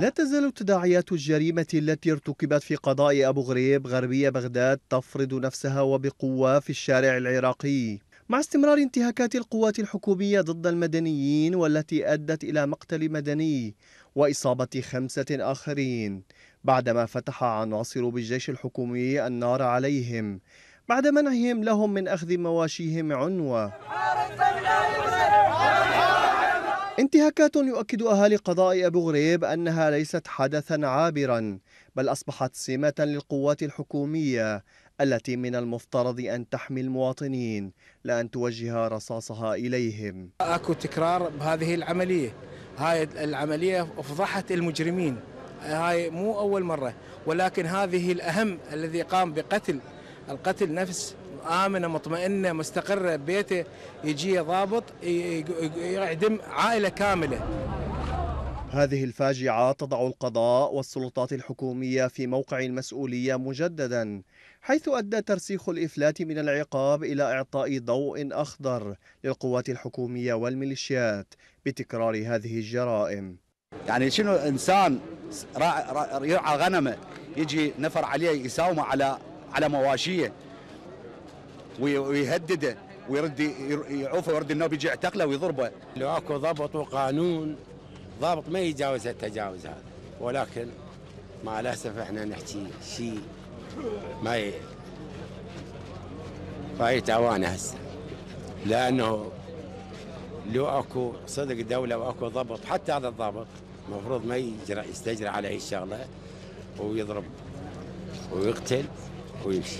لا تزال تداعيات الجريمة التي ارتكبت في قضاء أبو غريب غربية بغداد تفرض نفسها وبقوة في الشارع العراقي مع استمرار انتهاكات القوات الحكومية ضد المدنيين والتي أدت إلى مقتل مدني وإصابة خمسة آخرين بعدما فتح عناصر بالجيش الحكومي النار عليهم بعد منعهم لهم من أخذ مواشيهم عنوة انتهاكات يؤكد أهالي قضاء أبو غريب أنها ليست حدثا عابرا بل أصبحت سمة للقوات الحكومية التي من المفترض أن تحمي المواطنين لا أن توجه رصاصها إليهم أكو تكرار بهذه العملية هاي العملية أفضحت المجرمين هاي مو أول مرة ولكن هذه الأهم الذي قام بقتل القتل نفس امنه مطمئنه مستقره ببيته يجي ضابط يعدم عائله كامله هذه الفاجعة تضع القضاء والسلطات الحكومية في موقع المسؤولية مجددا حيث أدى ترسيخ الإفلات من العقاب إلى إعطاء ضوء أخضر للقوات الحكومية والميليشيات بتكرار هذه الجرائم يعني شنو إنسان يرعى غنمه يجي نفر عليه يساومه على على مواشيه ويهدده ويرد يعوفه ويرد النوب يجي يعتقله ويضربه. لو اكو ضبط وقانون ضابط ما يتجاوز التجاوز هذا ولكن مع الاسف احنا نحكي شيء ما ي... فايت اوانه هسه لانه لو اكو صدق دوله واكو ضبط حتى هذا الضابط المفروض ما يجرى يستجرى على اي شغله ويضرب ويقتل ويمشي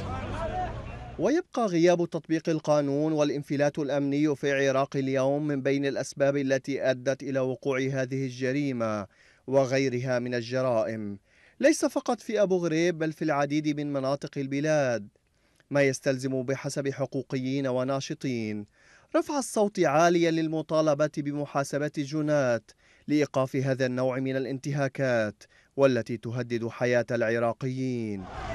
ويبقى غياب تطبيق القانون والانفلات الامني في العراق اليوم من بين الاسباب التي ادت الى وقوع هذه الجريمه وغيرها من الجرائم ليس فقط في ابو غريب بل في العديد من مناطق البلاد ما يستلزم بحسب حقوقيين وناشطين رفع الصوت عاليا للمطالبه بمحاسبه الجنات لايقاف هذا النوع من الانتهاكات والتي تهدد حياه العراقيين